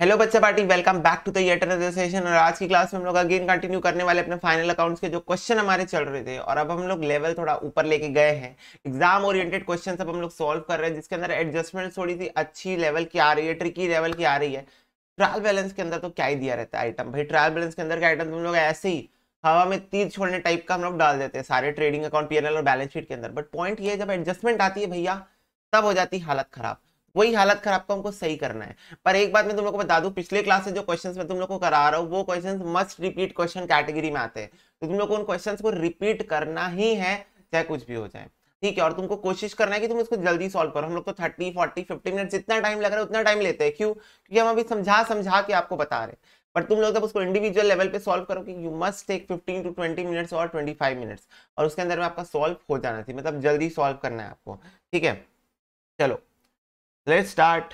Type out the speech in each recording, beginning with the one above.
Hello बच्चे party welcome back to the session और आज की क्लास में हम लोग अगेन कंटिन्यू करने वाले अपने फाइनल अकाउंट्स के जो क्वेश्चन हमारे चल रहे थे और अब हम लोग लेवल थोड़ा ऊपर लेके गए हैं एग्जाम ओरिएंटेड क्वेश्चन अब हम लोग सॉल्व कर रहे हैं जिसके अंदर एडजस्टमेंट थोड़ी सी अच्छी लेवल की आ रही है ट्रिकी लेवल की आ रही है ट्रायल बैलेंस के अंदर तो क्या ही दिया रहता है आइटम भाई ट्रायल बैलेंस के अंदर के आइटम हम लोग ऐसे ही हवा में तीर छोड़ने टाइप का हम लोग डाल देते हैं सारे ट्रेडिंग अकाउंट पी और बैलेंस शीट के अंदर बट पॉइंट ये जब एडजस्टमेंट आती है भैया तब हो जाती हालत खराब वही हालत खराब को हमको सही करना है पर एक बात मैं तुम लोग को बता दूं पिछले क्लास से जो क्वेश्चंस मैं तुम लोग को करा रहा हूँ वो questions must repeat question category में आते हैं तो तुम लोग को उन क्वेश्चंस को रिपीट करना ही है चाहे कुछ भी हो जाए ठीक है और तुमको कोशिश करना है कि तुम इसको जल्दी सॉल्व करो हम लोग तो थर्टी फोर्टी फिफ्टी मिनट जितना टाइम लग रहा है उतना टाइम लेते हैं क्यों क्योंकि हम अभी समझा समझा के आपको बता रहे हैं बट तुम लोग जब उसको इंडिविजुअल लेवल पे सॉल्व कि you must take 15 to 20 minutes और 25 मिनट्स और उसके अंदर में आपका सॉल्व हो जाना चाहिए मतलब जल्दी सॉल्व करना है आपको ठीक है चलो लेट स्टार्ट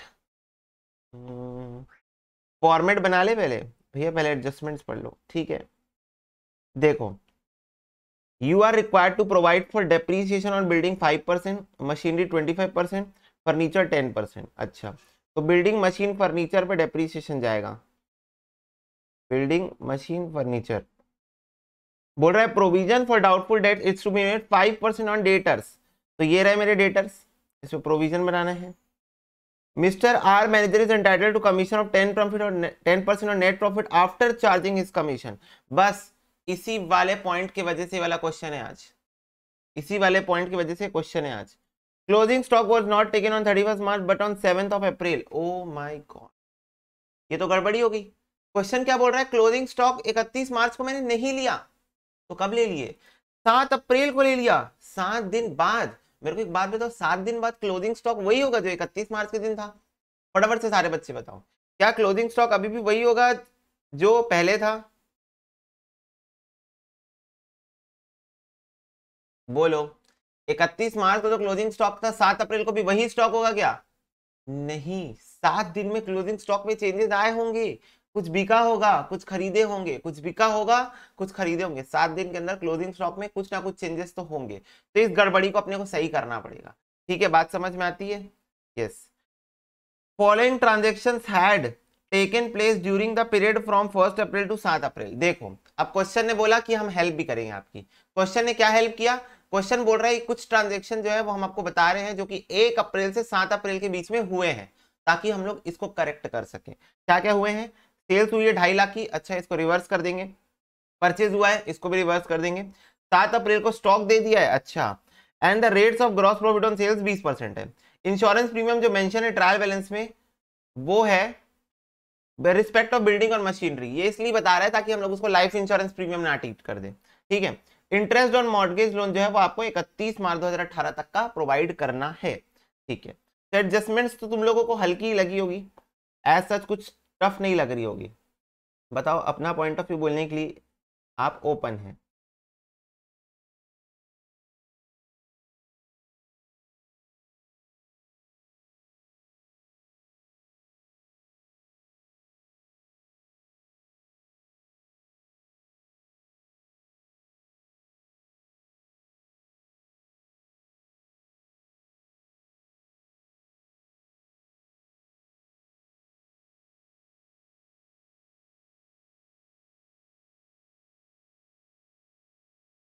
फॉर्मेट बना ले पहले भैया पहले एडजस्टमेंट्स पढ़ लो ठीक है देखो you are required to provide for depreciation on building five percent machinery twenty five percent furniture ten percent अच्छा तो बिल्डिंग मशीन फर्नीचर पे डेप्रीसिएशन जाएगा बिल्डिंग मशीन फर्नीचर बोल रहा है provision for doubtful debt it's to be made five percent on debtors तो ये रहे मेरे डेटर्स इसमें प्रोविजन बनाना है Mr. R manager is entitled to commission of 10 profit or 10 percent on net profit after charging his commission. बस इसी वाले point की वजह से वाला क्वेश्चन है आज इसी वाले पॉइंट की वजह से क्वेश्चन है आज closing stock was not taken on thirty first March but on seventh of April oh my God ये तो गड़बड़ी होगी क्वेश्चन क्या बोल रहा है क्लोजिंग स्टॉक इकतीस मार्च को मैंने नहीं लिया तो कब ले लिए सात अप्रैल को ले लिया सात दिन बाद मेरे को एक बात बताओ सात दिन बाद क्लोदिंग स्टॉक वही होगा जो इकतीस मार्च के दिन था फटाफट से सारे बच्चे बताओ क्या क्लोदिंग स्टॉक अभी भी वही होगा जो पहले था बोलो इकतीस मार्च को जो क्लोजिंग स्टॉक था सात अप्रैल को भी वही स्टॉक होगा क्या नहीं सात दिन में क्लोजिंग स्टॉक में चेंजेस आए होंगे कुछ बिका होगा कुछ खरीदे होंगे कुछ बिका होगा कुछ खरीदे होंगे सात दिन के अंदर क्लोजिंग स्टॉक में कुछ ना कुछ चेंजेस तो होंगे तो इस गड़बड़ी को अपने को सही करना पड़ेगा ठीक है बात समझ में आती है yes following transaction had taken place during the period from first April to सात अप्रैल देखो अब क्वेश्चन ने बोला कि हम हेल्प भी करेंगे आपकी क्वेश्चन ने क्या हेल्प किया क्वेश्चन बोल रहा है कुछ ट्रांजेक्शन जो है वो हम आपको बता रहे हैं जो कि एक अप्रैल से सात अप्रैल के बीच में हुए हैं ताकि हम लोग इसको करेक्ट कर सकें क्या क्या हुए हैं सेल्स हुई है ढाई लाख की अच्छा इसको रिवर्स कर देंगे परचेज हुआ है इसको भी रिवर्स कर देंगे सात अप्रैल को स्टॉक दे दिया है अच्छा and the rates of gross profit on sales बीस परसेंट है इंश्योरेंस प्रीमियम जो मेंशन है ट्रायल बैलेंस में वो है रिस्पेक्ट ऑफ बिल्डिंग और मशीनरी ये इसलिए बता रहा है ताकि हम लोग उसको लाइफ इंश्योरेंस प्रीमियम ना टीट कर दें ठीक है इंटरेस्ट ऑन मॉडगेज लोन जो है वो आपको इकतीस मार्च दो तक का प्रोवाइड करना है ठीक है एडजस्टमेंट्स तो तुम लोगों को हल्की लगी होगी एज सच कुछ टफ नहीं लग रही होगी बताओ अपना पॉइंट ऑफ व्यू बोलने के लिए आप ओपन हैं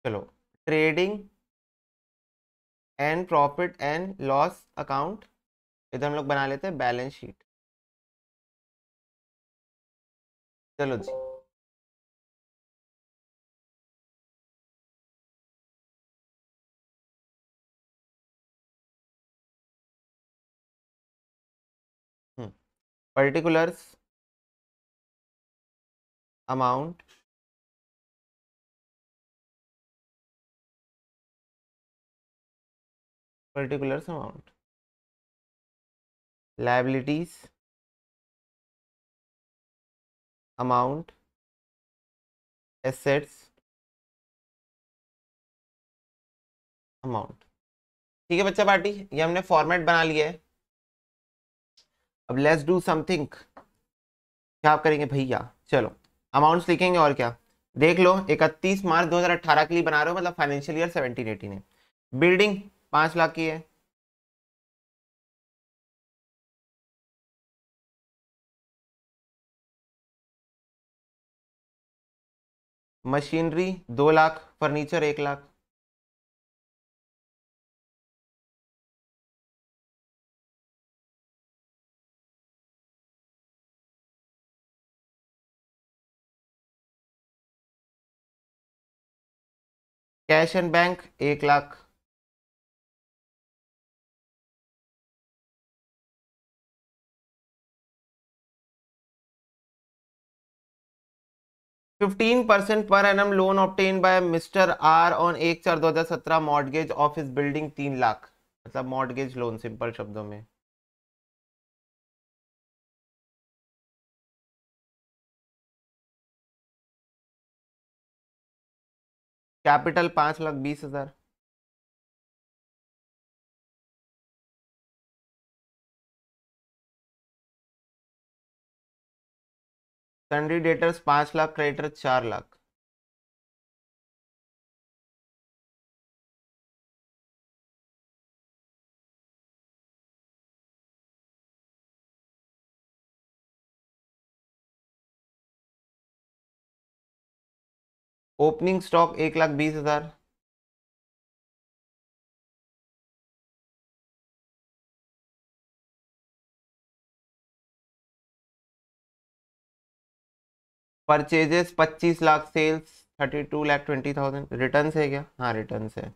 चलो trading and profit and loss account इधर हम लोग बना लेते हैं बैलेंस शीट चलो जी particulars hmm, amount particular amount liabilities amount assets amount ठीक है बच्चा पार्टी ये हमने फॉर्मेट बना लिया है अब लेट्स डू समथिंग क्या आप करेंगे भैया चलो अमाउंट्स लिखेंगे और क्या देख लो इकतीस मार्च 2018 के लिए बना रहे हो मतलब फाइनेंशियल ईयर 17 18 है बिल्डिंग पांच लाख की है मशीनरी दो लाख फर्नीचर एक लाख कैश एंड बैंक एक लाख फिफ्टीन परसेंट पर annum loan obtained by Mr R on एक चार दो हजार सत्रह मॉडगेज ऑफिस बिल्डिंग तीन लाख मतलब मॉडगेज लोन सिंपल शब्दों में कैपिटल पांच लाख बीस हजार डेटर्स पांच लाख क्रेडिटर चार लाख ओपनिंग स्टॉक एक लाख बीस हजार purchases 25 lakh sales 32 lakh 20,000 return है क्या हाँ रिटर्न है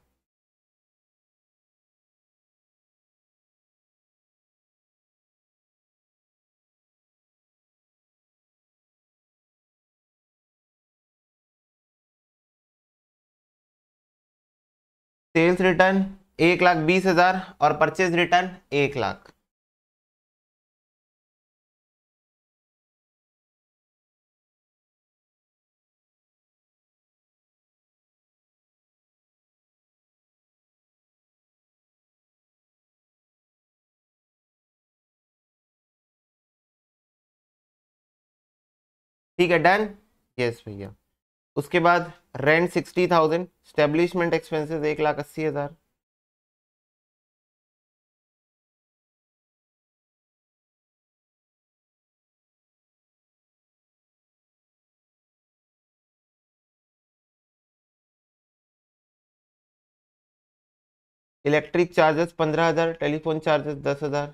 सेल्स रिटर्न एक लाख बीस हजार और परचेज रिटर्न एक लाख ठीक है डन यस भैया उसके बाद rent sixty thousand establishment expenses एक लाख अस्सी हज़ार इलेक्ट्रिक चार्जेस पंद्रह हज़ार टेलीफोन चार्जेस दस हज़ार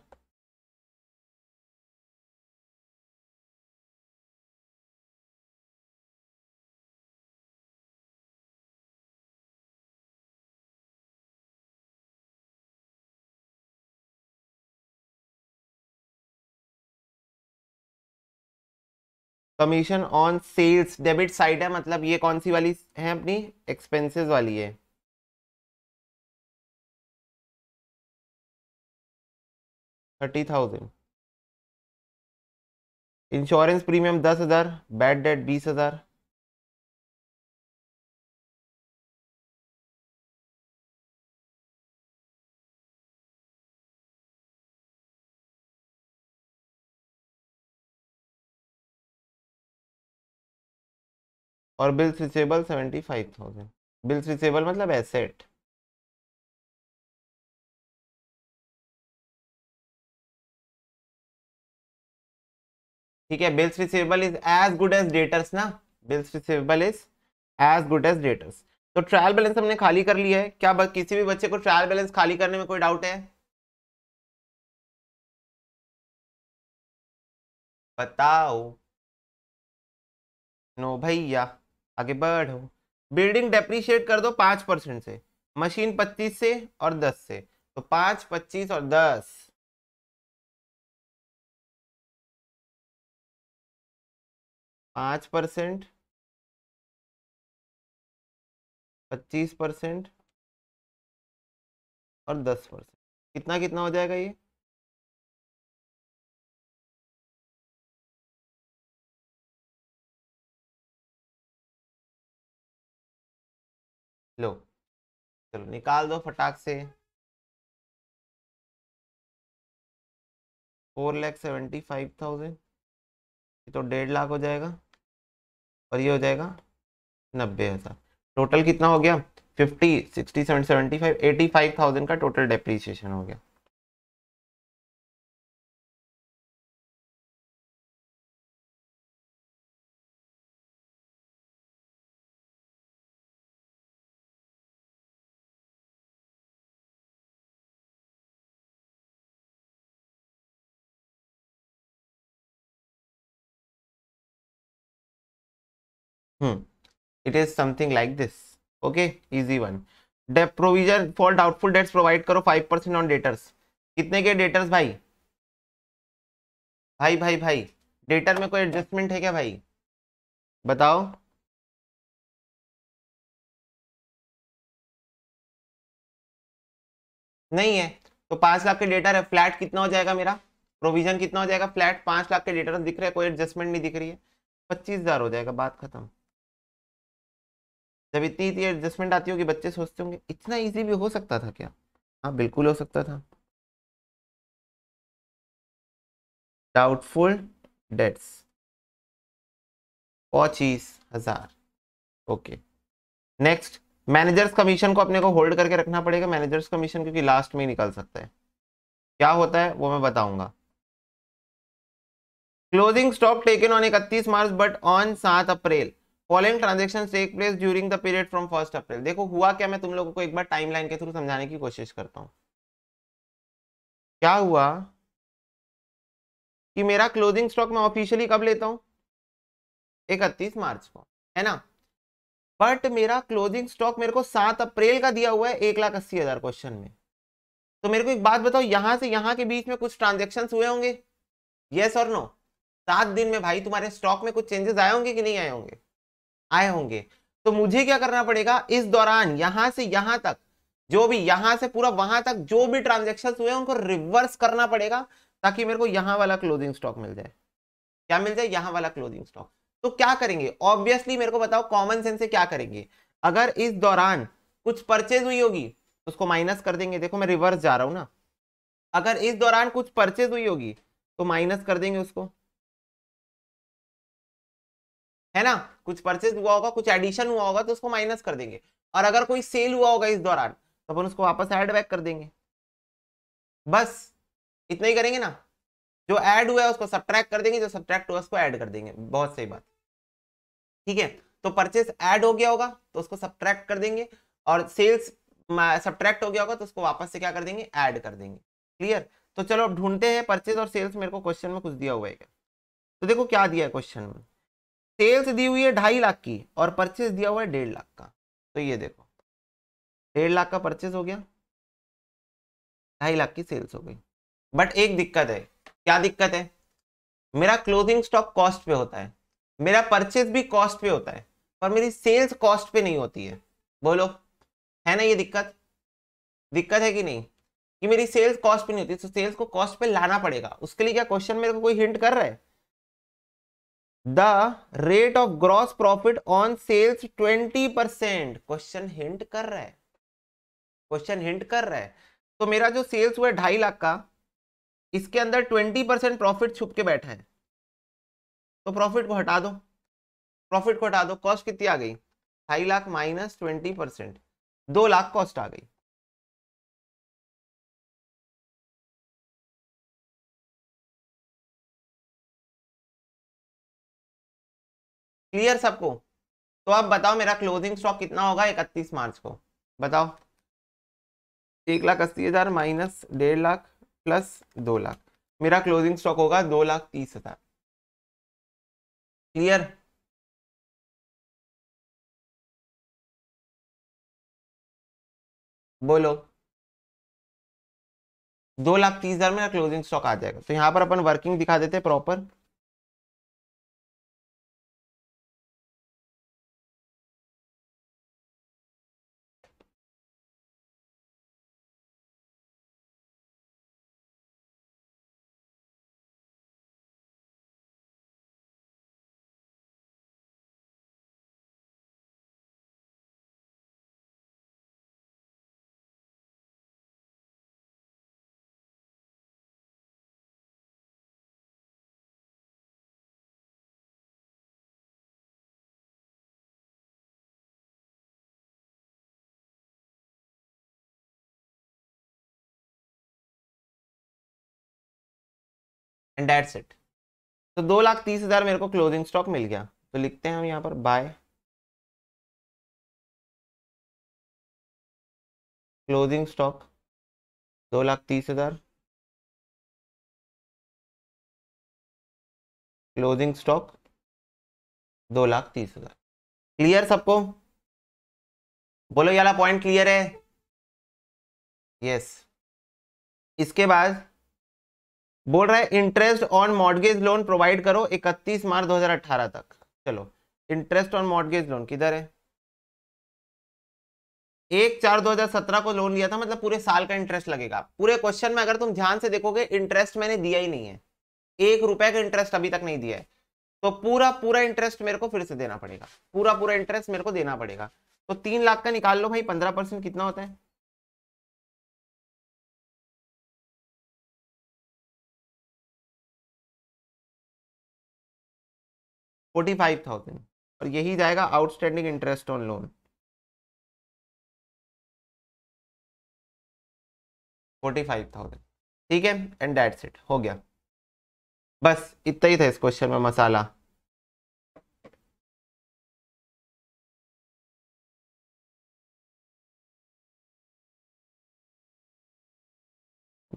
commission on sales debit side है मतलब ये कौन सी वाली है अपनी एक्सपेंसेस वाली है थर्टी थाउजेंड इंश्योरेंस प्रीमियम दस हज़ार बैड डेट बीस हज़ार और bills receivable seventy five thousand bills receivable मतलब एसेट ठीक है bills receivable is as good as debtors ना bills receivable is as good as debtors तो ट्रायल बैलेंस हमने खाली कर लिया है क्या किसी भी बच्चे को ट्रायल बैलेंस खाली करने में कोई डाउट है बताओ नो भैया आगे बढ़ो बिल्डिंग डेप्रीशिएट कर दो पाँच परसेंट से मशीन पच्चीस से और दस से तो पाँच पच्चीस और दस पाँच परसेंट पच्चीस परसेंट और दस परसेंट कितना कितना हो जाएगा ये लो चलो निकाल दो फटाक से four lakh seventy five thousand ये तो डेढ़ लाख हो जाएगा और ये हो जाएगा नब्बे हज़ार टोटल कितना हो गया fifty sixty seven seventy five eighty five thousand का टोटल डेप्रीसिएशन हो गया it is something like this okay easy one dep provision for doubtful debts provide करो फाइव परसेंट ऑन डेटर्स कितने के डेटर्स भाई भाई भाई भाई डेटर में कोई एडजस्टमेंट है क्या भाई बताओ नहीं है तो पांच लाख के डेटर है फ्लैट कितना हो जाएगा मेरा प्रोविजन कितना हो जाएगा फ्लैट पांच लाख के डेटर दिख रहे हैं कोई एडजस्टमेंट नहीं दिख रही है पच्चीस हजार हो जाएगा बात खत्म जब इतनी इतनी एडजस्टमेंट आती होगी बच्चे सोचते होंगे इतना ईजी भी हो सकता था क्या हाँ बिल्कुल हो सकता था डाउटफुल डेट्स पच्चीस हजार ओके नेक्स्ट मैनेजर्स कमीशन को अपने को होल्ड करके रखना पड़ेगा मैनेजर्स कमीशन क्योंकि लास्ट में ही निकल सकता है क्या होता है वो मैं बताऊंगा क्लोजिंग स्टॉक टेकन ऑन इकतीस मार्च बट ऑन सात April following transaction take place during the period from first April देखो हुआ क्या मैं तुम लोगों को एक बार लाइन के थ्रू समझाने की कोशिश करता हूँ क्या हुआ कि मेरा क्लोजिंग स्टॉक मैं ऑफिशियली कब लेता हूँ इकतीस मार्च को है ना बट मेरा क्लोजिंग स्टॉक मेरे को सात अप्रैल का दिया हुआ है एक लाख अस्सी हजार क्वेश्चन में तो मेरे को एक बात बताओ यहां से यहां के बीच में कुछ ट्रांजेक्शन हुए होंगे यस और नो सात दिन में भाई तुम्हारे स्टॉक में कुछ चेंजेस आए होंगे कि नहीं आए होंगे आए होंगे तो मुझे क्या करना पड़ेगा इस दौरान यहां से यहां तक जो भी यहां से पूरा वहां तक जो भी ट्रांजेक्शन हुए उनको रिवर्स करना पड़ेगा ताकि मेरे को यहां वाला क्लोजिंग स्टॉक मिल जाए क्या मिल जाए यहां वाला क्लोजिंग स्टॉक तो क्या करेंगे ऑब्वियसली मेरे को बताओ कॉमन सेंस से क्या करेंगे अगर इस दौरान कुछ परचेज हुई होगी तो उसको माइनस कर देंगे देखो मैं रिवर्स जा रहा हूं ना अगर इस दौरान कुछ परचेज हुई होगी तो माइनस कर देंगे उसको है ना कुछ परचेज हुआ होगा कुछ एडिशन हुआ होगा तो उसको माइनस कर देंगे और अगर कोई सेल हुआ होगा इस दौरान तो अपन उसको वापस ऐड बैक कर देंगे बस इतना ही करेंगे ना जो ऐड हुआ है उसको सब्ट्रैक्ट कर देंगे जो सब्ट्रैक्ट हुआ उसको ऐड कर देंगे बहुत सही बात ठीक है तो परचेस ऐड हो गया होगा तो उसको सब्ट्रैक्ट कर देंगे और सेल्स सब्ट्रैक्ट हो गया होगा तो उसको वापस से क्या कर देंगे ऐड कर देंगे क्लियर तो चलो अब ढूंढते हैं परचेज और सेल्स मेरे को क्वेश्चन में कुछ दिया हुआ है तो देखो क्या दिया है क्वेश्चन में सेल्स दी हुई है ढाई लाख की और परचेस दिया हुआ है डेढ़ लाख का तो ये देखो डेढ़ लाख का परचेस हो गया ढाई लाख की सेल्स हो गई बट एक दिक्कत है क्या दिक्कत है मेरा क्लोथिंग स्टॉक कॉस्ट पे होता है मेरा परचेज भी कॉस्ट पे होता है पर मेरी सेल्स कॉस्ट पे नहीं होती है बोलो है ना ये दिक्कत दिक्कत है कि नहीं कि मेरी सेल्स कॉस्ट पे नहीं होती तो सेल्स को कॉस्ट पे लाना पड़ेगा उसके लिए क्या क्वेश्चन मेरे को कोई हिंट कर रहा है the rate of gross profit on sales twenty percent question hint कर रहा है क्वेश्चन हिंट कर रहा है तो मेरा जो सेल्स हुआ है ढाई लाख का इसके अंदर ट्वेंटी परसेंट प्रॉफिट छुप के बैठा है तो प्रॉफिट को हटा दो प्रॉफिट को हटा दो कॉस्ट कितनी आ गई ढाई लाख माइनस ट्वेंटी परसेंट दो लाख कॉस्ट आ गई क्लियर सबको तो आप बताओ मेरा क्लोजिंग स्टॉक कितना होगा इकतीस मार्च को बताओ एक लाख अस्सी हज़ार माइनस डेढ़ लाख प्लस दो लाख मेरा क्लोजिंग स्टॉक होगा दो लाख तीस हज़ार क्लियर बोलो दो लाख तीस हज़ार मेरा क्लोजिंग स्टॉक आ जाएगा तो यहां पर अपन वर्किंग दिखा देते हैं प्रॉपर एंड दैट्स इट तो दो लाख तीस हज़ार मेरे को क्लोजिंग स्टॉक मिल गया तो लिखते हैं हम यहाँ पर बाय क्लोजिंग स्टॉक दो लाख तीस हज़ार क्लोजिंग स्टॉक दो लाख तीस हज़ार क्लियर सबको बोलो यहाँ पॉइंट क्लियर है यस yes. इसके बाद बोल रहा है interest on mortgage loan provide करो 31 मार्च 2018 तक चलो इंटरेस्ट ऑन मॉडगेज लोन किधर है एक चार 2017 को लोन लिया था मतलब पूरे साल का इंटरेस्ट लगेगा पूरे क्वेश्चन में अगर तुम ध्यान से देखोगे इंटरेस्ट मैंने दिया ही नहीं है एक रुपए का इंटरेस्ट अभी तक नहीं दिया है तो पूरा पूरा इंटरेस्ट मेरे को फिर से देना पड़ेगा पूरा पूरा इंटरेस्ट मेरे को देना पड़ेगा तो तीन लाख का निकाल लो भाई पंद्रह परसेंट कितना होता है फोर्टी फाइव थाउजेंड और यही जाएगा outstanding interest on loan forty five thousand ठीक है एंड दैट्स इट हो गया बस इतना ही था इस क्वेश्चन में मसाला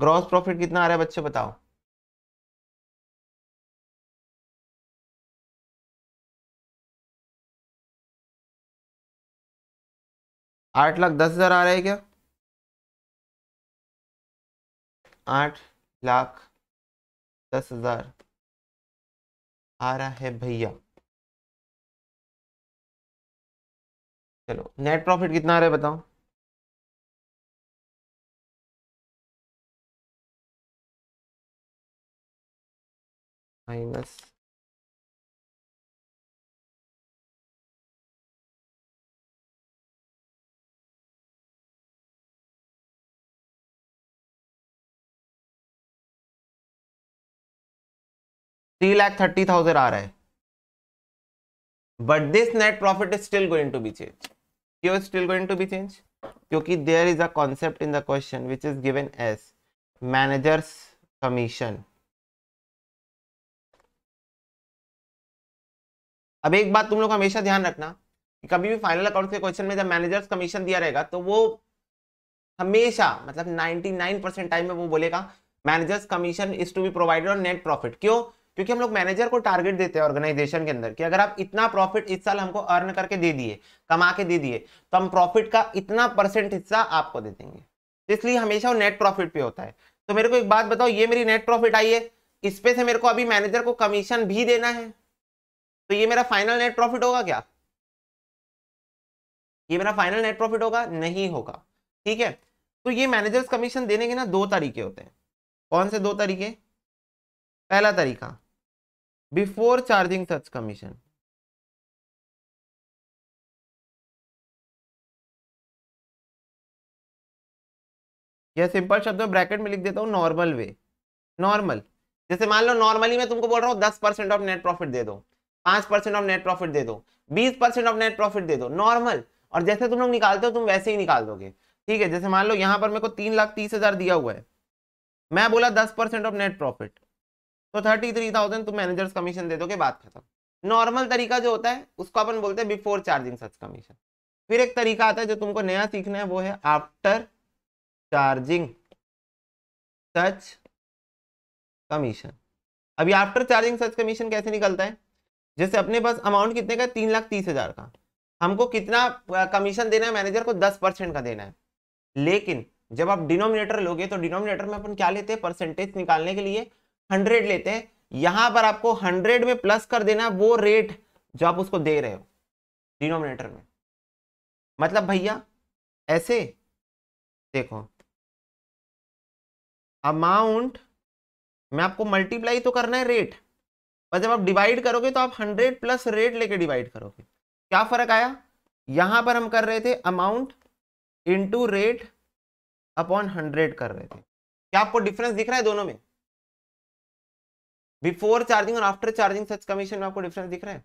ग्रॉस प्रॉफिट कितना आ रहा है बच्चे बताओ आठ लाख दस हज़ार आ रहा है क्या आठ लाख दस हज़ार आ रहा है भैया चलो नेट प्रॉफिट कितना आ रहा है बताओ minus three lakh thirty thousand आ रहा है but this net profit is still going to be change क्यों still going to be change क्योंकि there is a concept in the question which is given as managers commission अब एक बात तुम लोग हमेशा ध्यान रखना कि कभी भी फाइनल अकाउंट के क्वेश्चन में जब मैनेजर्स कमीशन दिया रहेगा तो वो हमेशा मतलब 99 परसेंट टाइम में वो बोलेगा managers commission is to be provided on net profit क्यों क्योंकि हम लोग मैनेजर को टारगेट देते हैं ऑर्गेनाइजेशन के अंदर कि अगर आप इतना प्रॉफिट इस साल हमको अर्न करके दे दिए कमा के दे दिए तो हम प्रॉफिट का इतना परसेंट हिस्सा आपको दे देंगे इसलिए हमेशा वो नेट प्रॉफिट पे होता है तो मेरे को एक बात बताओ ये मेरी नेट प्रॉफिट आई है इस पे से मेरे को अभी मैनेजर को कमीशन भी देना है तो ये मेरा फाइनल नेट प्रॉफिट होगा क्या ये मेरा फाइनल नेट प्रॉफिट होगा नहीं होगा ठीक है तो ये मैनेजर्स कमीशन देने के ना दो तरीके होते हैं कौन से दो तरीके पहला तरीका बिफोर चार्जिंग सच कमीशन या सिंपल शब्द में ब्रैकेट में लिख देता हूँ नॉर्मल वे नॉर्मल जैसे मान लो नॉर्मली मैं तुमको बोल रहा हूँ दस परसेंट ऑफ नेट प्रॉफिट दे दो पांच परसेंट ऑफ नेट प्रॉफिट दे दो बीस परसेंट ऑफ नेट प्रॉफिट दे दो नॉर्मल और जैसे तुम लोग निकालते हो तुम वैसे ही निकाल दोगे ठीक है जैसे मान लो यहाँ पर मेरे को तीन लाख तीस हजार दिया हुआ है मैं बोला दस परसेंट ऑफ नेट प्रॉफिट तो थर्टी थ्री थाउजेंड तुम मैनेजर्स कमीशन दे दो के बात खत्म नॉर्मल तरीका जो होता है उसको अपन बोलते हैं बिफोर चार्जिंग सच कमीशन फिर एक तरीका आता है जो तुमको नया सीखना है वो है आफ्टर चार्जिंग सच कमीशन अभी आफ्टर चार्जिंग सच कमीशन कैसे निकलता है जैसे अपने पास अमाउंट कितने का तीन लाख तीस हजार का हमको कितना कमीशन देना है मैनेजर को दस परसेंट का देना है लेकिन जब आप डिनोमिनेटर लोगे तो डिनोमिनेटर में अपन क्या लेते हैं परसेंटेज निकालने के लिए हंड्रेड लेते हैं यहां पर आपको हंड्रेड में प्लस कर देना वो रेट जो आप उसको दे रहे हो डिनोमिनेटर में मतलब भैया ऐसे देखो अमाउंट में आपको मल्टीप्लाई तो करना है रेट पर जब आप डिवाइड करोगे तो आप हंड्रेड प्लस रेट लेके डिवाइड करोगे क्या फर्क आया यहां पर हम कर रहे थे amount into rate upon hundred कर रहे थे क्या आपको डिफरेंस दिख रहा है दोनों में बिफोर चार्जिंग और आफ्टर चार्जिंग सच कमीशन में आपको डिफरेंस दिख रहा है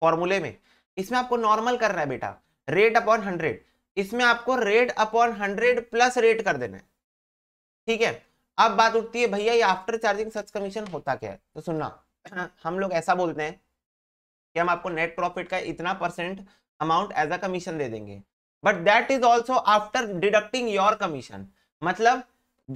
फॉर्मूले में इसमें आपको नॉर्मल कर रहा है बेटा रेट अपॉन हंड्रेड इसमें आपको rate upon hundred plus rate कर देना है ठीक है अब बात उठती है भैया ये आफ्टर चार्जिंग सच कमीशन होता क्या है तो सुनना हम लोग ऐसा बोलते हैं कि हम आपको नेट प्रॉफिट का इतना percent amount as a commission दे देंगे but that is also after deducting your commission मतलब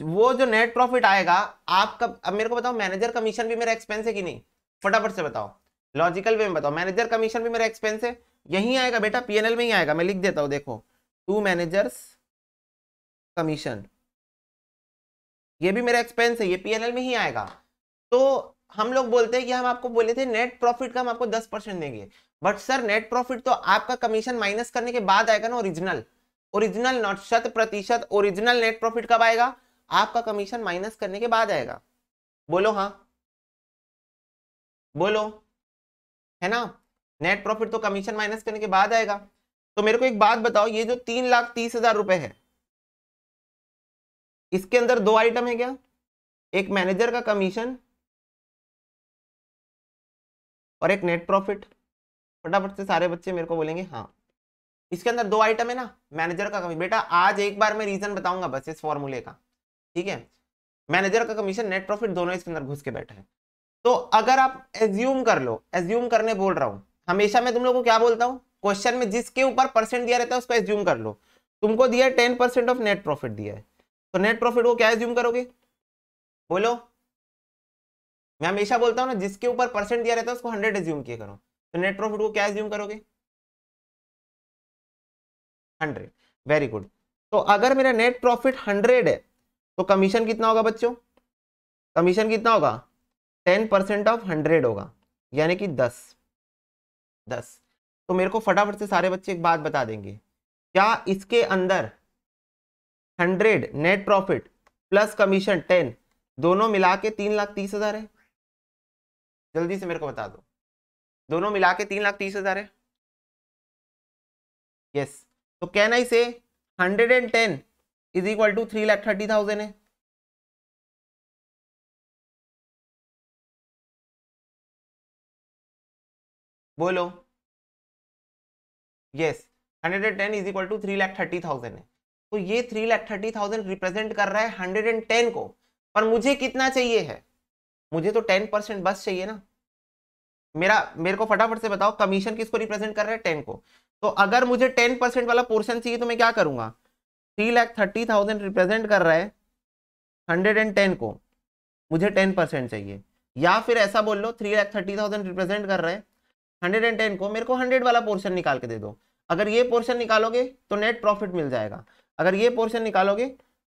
वो जो नेट प्रॉफिट आएगा आपका अब मेरे को बताओ मैनेजर कमीशन भी मेरा एक्सपेंस है कि नहीं फटाफट से बताओ लॉजिकल वे में बताओ मैनेजर कमीशन भी मेरा एक्सपेंस है यही आएगा बेटा पीएनएल में ही आएगा मैं लिख देता हूँ देखो टू मैनेजर्स कमीशन ये भी मेरा एक्सपेंस है ये पीएनएल में ही आएगा तो हम लोग बोलते हैं कि हम आपको बोले थे नेट प्रॉफिट का हम आपको दस परसेंट देंगे बट सर नेट प्रॉफिट तो आपका कमीशन माइनस करने के बाद आएगा ना ओरिजिनल ओरिजिनल नॉट शत प्रतिशत ओरिजिनल नेट प्रॉफिट कब आएगा आपका कमीशन माइनस करने के बाद आएगा बोलो हाँ बोलो है ना नेट प्रॉफिट तो कमीशन माइनस करने के बाद आएगा तो मेरे को एक बात बताओ ये जो तीन लाख तीस हजार रुपए है इसके अंदर दो आइटम है क्या एक मैनेजर का कमीशन और एक नेट प्रॉफिट फटाफट से सारे बच्चे मेरे को बोलेंगे हाँ इसके अंदर दो आइटम है ना मैनेजर का कमीशन बेटा आज एक बार मैं रीजन बताऊंगा बस इस फॉर्मूले का ठीक है मैनेजर का कमीशन नेट प्रॉफिट दोनों इसके अंदर घुस के बैठा है तो अगर आप एज्यूम कर लो एज्यूम करने बोल रहा हूँ हमेशा मैं तुम लोग को क्या बोलता हूँ क्वेश्चन में जिसके ऊपर परसेंट दिया रहता है उसको एज्यूम कर लो तुमको दिया है ten percent of net profit दिया है तो नेट प्रॉफिट को क्या एज्यूम करोगे बोलो मैं हमेशा बोलता हूँ ना जिसके ऊपर परसेंट दिया रहता है उसको हंड्रेड एज्यूम किया करो तो नेट प्रॉफिट को क्या एज्यूम करोगे हंड्रेड वेरी गुड तो अगर मेरा नेट प्रॉफिट हंड्रेड है तो कमीशन कितना होगा बच्चों कमीशन कितना होगा टेन परसेंट ऑफ हंड्रेड होगा यानी कि दस दस तो मेरे को फटाफट से सारे बच्चे एक बात बता देंगे क्या इसके अंदर hundred net profit plus commission ten दोनों मिला के तीन लाख तीस हजार है जल्दी से मेरे को बता दो दोनों मिला के तीन लाख तीस हजार है यस तो कहना इसे से hundred and ten is equal to three lakh thirty thousand है बोलो yes hundred and ten is equal to three lakh thirty thousand है तो ये three lakh thirty thousand represent कर रहा है हंड्रेड एंड टेन को पर मुझे कितना चाहिए है मुझे तो टेन परसेंट बस चाहिए ना मेरा मेरे को फटाफट से बताओ कमीशन किसको रिप्रेजेंट कर रहा है टेन को तो अगर मुझे टेन परसेंट वाला पोर्शन चाहिए तो मैं क्या करूंगा three lakh thirty thousand represent कर रहा है हंड्रेड एंड टेन को मुझे टेन परसेंट चाहिए या फिर ऐसा बोल लो three lakh thirty thousand represent कर रहा है हंड्रेड एंड टेन को मेरे को हंड्रेड वाला पोर्शन निकाल के दे दो अगर ये पोर्शन निकालोगे तो नेट प्रॉफिट मिल जाएगा अगर ये पोर्शन निकालोगे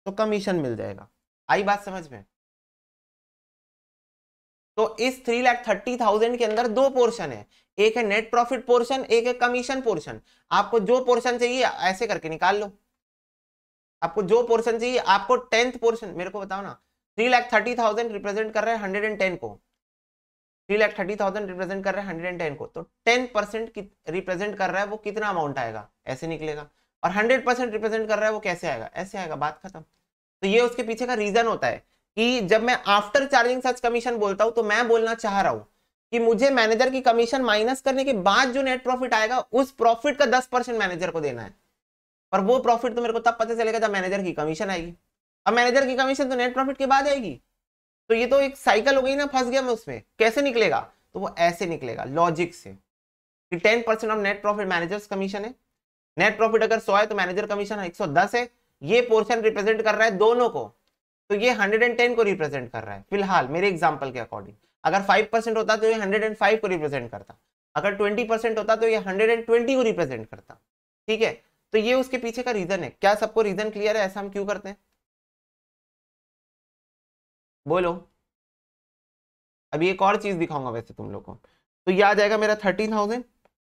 तो कमीशन मिल जाएगा आई बात समझ में तो इस थ्री लाख थर्टी थाउजेंड के अंदर दो पोर्शन है एक है नेट प्रॉफिट पोर्शन एक है कमीशन पोर्शन आपको जो पोर्शन चाहिए ऐसे करके निकाल लो आपको जो पोर्शन चाहिए आपको टेंथ पोर्शन मेरे को बताओ ना three lakh thirty thousand represent कर रहे हैं हंड्रेड एंड टेन को three lakh thirty thousand represent कर रहे हैं हंड्रेड एंड टेन को तो टेन परसेंट रिप्रेजेंट कर रहा है वो कितना अमाउंट आएगा ऐसे निकलेगा और हंड्रेड परसेंट रिप्रेजेंट कर रहा है वो कैसे आएगा ऐसे आएगा बात खत्म तो ये उसके पीछे का रीजन होता है कि जब मैं आफ्टर चार्जिंग सच कमीशन बोलता हूँ तो मैं बोलना चाह रहा हूँ कि मुझे मैनेजर की कमीशन माइनस करने के बाद जो नेट प्रॉफिट आएगा उस प्रॉफिट का दस परसेंट मैनेजर को देना है पर वो प्रॉफिट तो मेरे को तब पता चलेगा जब मैनेजर की कमीशन आएगी अब मैनेजर की कमीशन तो नेट प्रॉफिट के बाद आएगी तो ये तो एक साइकिल हो गई ना फंस गया मैं उसमें कैसे निकलेगा तो वो ऐसे निकलेगा लॉजिक से कि ten percent of net profit manager commission है नेट प्रॉफिट अगर सौ है तो मैनेजर कमीशन एक सौ दस है ये पोर्शन रिप्रेजेंट कर रहा है दोनों को तो ये हंड्रेड एंड टेन को रिप्रेजेंट कर रहा है फिलहाल मेरे एग्जाम्पल के अकॉर्डिंग अगर फाइव परसेंट होता तो ये हंड्रेड एंड फाइव को रिप्रेजेंट करता अगर ट्वेंटी परसेंट होता तो ये हंड्रेड एंड ट्वेंटी को रिप्रेजेंट करता ठीक है तो ये उसके पीछे का रीजन है क्या सबको रीजन क्लियर है ऐसा हम क्यों करते हैं बोलो अभी एक और चीज दिखाऊंगा वैसे तुम लोगों को तो ये आ जाएगा मेरा थर्टी थाउजेंड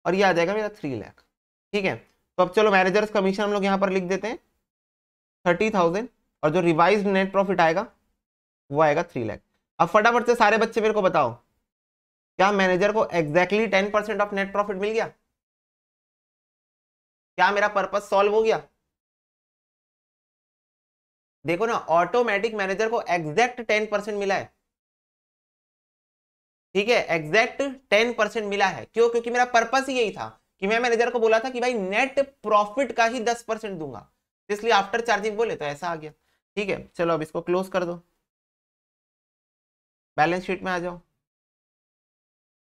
और ये आ जाएगा मेरा थ्री लाख ठीक है तो अब चलो मैनेजर्स कमीशन हम लोग यहां पर लिख देते हैं थर्टी थाउजेंड और जो रिवाइज नेट प्रॉफिट आएगा वो आएगा थ्री लाख अब फटाफट से सारे बच्चे मेरे को बताओ क्या मैनेजर को exactly ten percent of net profit मिल गया क्या मेरा पर्पज सॉल्व हो गया देखो ना ऑटोमेटिक मैनेजर को एग्जैक्ट टेन परसेंट मिला है ठीक है एग्जैक्ट टेन परसेंट मिला है क्यों क्योंकि मेरा पर्पस यही था कि मैं मैनेजर को बोला था कि भाई नेट प्रॉफिट का ही दस परसेंट दूंगा इसलिए आफ्टर चार्जिंग बोले तो ऐसा आ गया ठीक है चलो अब इसको क्लोज कर दो बैलेंस शीट में आ जाओ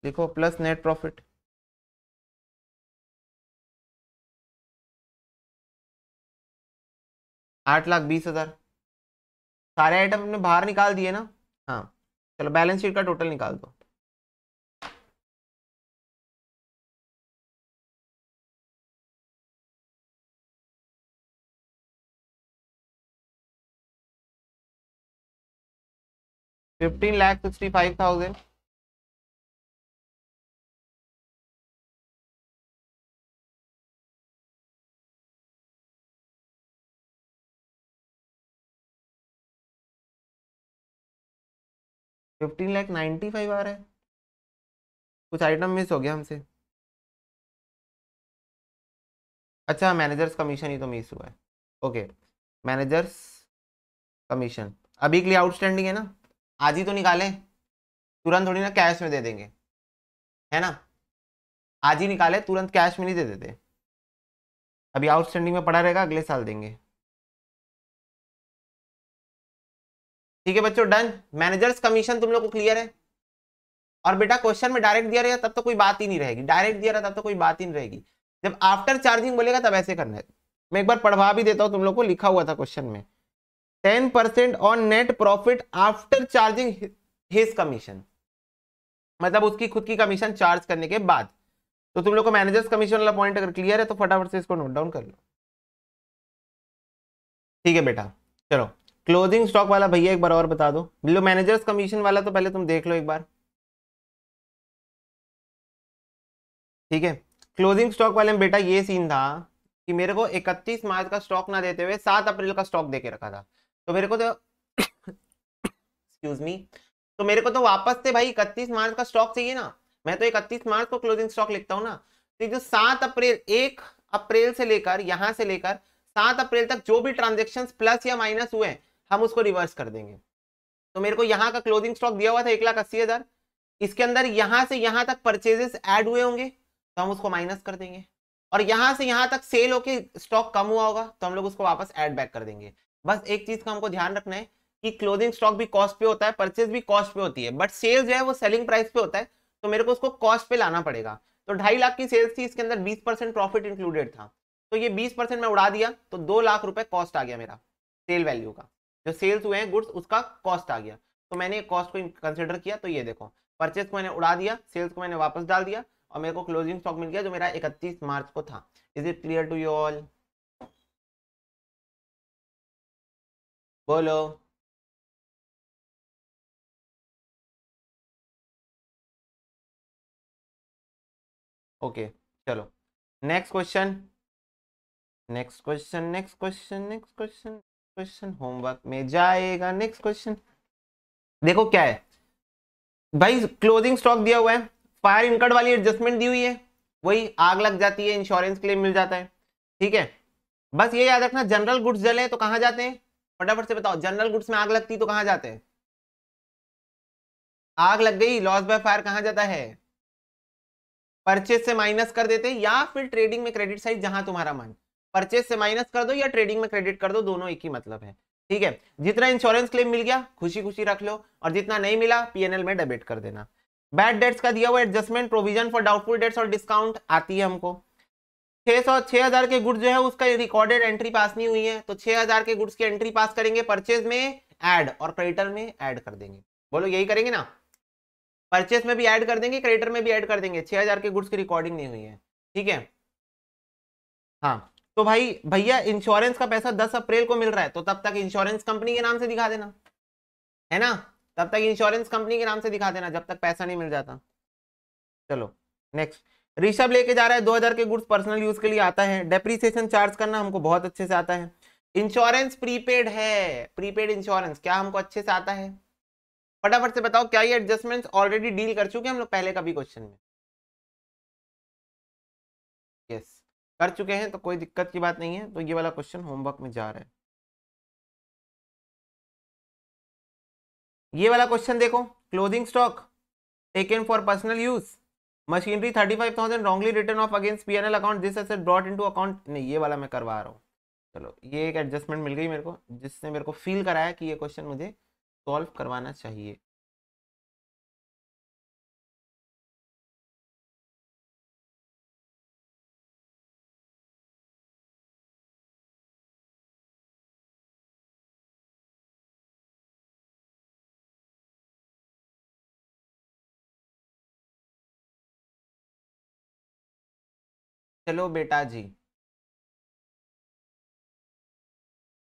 देखो प्लस नेट प्रॉफिट आठ लाख बीस हजार सारे आइटम हमने बाहर निकाल दिए ना हाँ चलो बैलेंस शीट का टोटल निकाल दो fifteen lakh sixty five thousand fifteen lakh ninety five आ रहा है कुछ आइटम मिस हो गया हमसे अच्छा मैनेजर्स कमीशन ही तो मिस हुआ है ओके मैनेजर्स कमीशन अभी के लिए आउटस्टैंडिंग है ना आज ही तो निकालें तुरंत थोड़ी ना कैश में दे देंगे है ना आज ही निकाले तुरंत कैश में नहीं दे देते अभी आउटस्टैंडिंग में पड़ा रहेगा अगले साल देंगे ठीक है बच्चों डन मैनेजर्स कमीशन तुम लोग को क्लियर है और बेटा क्वेश्चन में डायरेक्ट दिया रहेगा तब तो कोई बात ही नहीं रहेगी डायरेक्ट दिया रहा तब तो कोई बात ही नहीं रहेगी जब आफ्टर चार्जिंग बोलेगा तब ऐसे करना है मैं एक बार पढ़वा भी देता हूँ तुम लोग को लिखा हुआ था क्वेश्चन में ten percent on net profit after charging his commission मतलब उसकी खुद की कमीशन चार्ज करने के बाद तो तुम लोग को मैनेजर्स कमीशन वाला पॉइंट अगर क्लियर है तो फटाफट से इसको नोट डाउन कर लो ठीक है बेटा चलो क्लोजिंग स्टॉक वाला भैया एक बार और बता दो लो मैनेजर्स कमीशन वाला तो पहले तुम देख लो एक बार ठीक है क्लोजिंग स्टॉक वाले में बेटा ये सीन था कि मेरे को 31 मार्च का स्टॉक ना देते हुए 7 अप्रैल का स्टॉक देके रखा था तो मेरे को तो एक्सक्यूज मी तो मेरे को तो वापस से भाई 31 मार्च का स्टॉक चाहिए ना मैं तो 31 मार्च को क्लोजिंग स्टॉक लिखता हूँ ना तो जो 7 अप्रैल 1 अप्रैल से लेकर यहाँ से लेकर 7 अप्रैल तक जो भी ट्रांजेक्शन प्लस या माइनस हुए हैं हम उसको रिवर्स कर देंगे तो मेरे को यहाँ का क्लोजिंग स्टॉक दिया हुआ था एक लाख अस्सी हज़ार इसके अंदर यहाँ से यहाँ तक परचेजेस ऐड हुए होंगे तो हम उसको माइनस कर देंगे और यहाँ से यहाँ तक सेल होके स्टॉक कम हुआ होगा तो हम लोग उसको वापस ऐड बैक कर देंगे बस एक चीज़ का हमको ध्यान रखना है कि क्लोजिंग स्टॉक भी कॉस्ट पे होता है परचेज भी कॉस्ट पे होती है बट सेल जो है वो सेलिंग प्राइस पे होता है तो मेरे को उसको कॉस्ट पे लाना पड़ेगा तो ढाई लाख की सेल्स थी इसके अंदर बीस परसेंट प्रॉफिट इंक्लूडेड था तो ये बीस परसेंट मैं उड़ा दिया तो दो लाख रुपए कॉस्ट आ गया मेरा सेल वैल्यू का जो सेल्स हुए हैं गुड्स उसका कॉस्ट आ गया तो मैंने कॉस्ट को कंसिडर किया तो ये देखो परचेज को मैंने उड़ा दिया सेल्स को मैंने वापस डाल दिया और मेरे को क्लोजिंग स्टॉक मिल गया जो मेरा इकतीस मार्च को था is it clear to you all बोलो ओके okay, चलो next question next question next question next question question homework में जाएगा नेक्स्ट क्वेश्चन देखो क्या है भाई क्लोजिंग स्टॉक दिया हुआ है फायर इनकट वाली एडजस्टमेंट दी हुई है वही आग लग जाती है इंश्योरेंस क्लेम मिल जाता है ठीक है बस ये याद रखना जनरल गुड्स जले तो कहां जाते हैं फटाफट से बताओ जनरल गुड्स में आग लगती तो कहां जाते हैं आग लग गई लॉस बाय फायर कहां जाता है परचेज से माइनस कर देते या फिर ट्रेडिंग में क्रेडिट साइड जहां तुम्हारा मन परचेज से माइनस कर दो या ट्रेडिंग में क्रेडिट कर दो दोनों एक ही मतलब है ठीक है जितना इंश्योरेंस क्लेम मिल गया खुशी खुशी रख लो और जितना नहीं मिला पीएनएल में डेबिट कर देना बैड डेट्स का दिया हुआ adjustment provision for doubtful debts और डिस्काउंट आती है हमको छह 6000 के गुड्स जो है उसका रिकॉर्डेड एंट्री पास नहीं हुई है तो हजार के गुड्स की एंट्री पास करेंगे परचेज में एड और क्रेडिटर में एड कर देंगे बोलो यही करेंगे ना परचेज में भी ऐड कर देंगे क्रेडिटर में भी ऐड कर देंगे 6000 के गुड्स की रिकॉर्डिंग नहीं हुई है ठीक है हाँ तो भाई भैया इंश्योरेंस का पैसा दस अप्रैल को मिल रहा है तो तब तक इंश्योरेंस कंपनी के नाम से दिखा देना है ना तब तक इंश्योरेंस कंपनी के नाम से दिखा देना जब तक पैसा नहीं मिल जाता चलो नेक्स्ट ऋषभ लेके जा रहा है 2000 के गुड्स पर्सनल यूज के लिए आता है डेप्रीसिएशन चार्ज करना हमको बहुत अच्छे से आता है इंश्योरेंस प्रीपेड है प्रीपेड इंश्योरेंस क्या हमको अच्छे से आता है फटाफट से बताओ क्या ये एडजस्टमेंट ऑलरेडी डील कर चुके हैं हम लोग पहले कभी क्वेश्चन में यस yes. कर चुके हैं तो कोई दिक्कत की बात नहीं है तो ये वाला क्वेश्चन होमवर्क में जा रहा है ये वाला क्वेश्चन देखो clothing stock taken for personal use machinery thirty five thousand wrongly written off against P N L account this asset brought to account नहीं ये वाला मैं करवा रहा हूँ चलो ये एक एडजस्टमेंट मिल गई मेरे को जिसने मेरे को फील कराया कि ये क्वेश्चन मुझे सॉल्व करवाना चाहिए चलो बेटा जी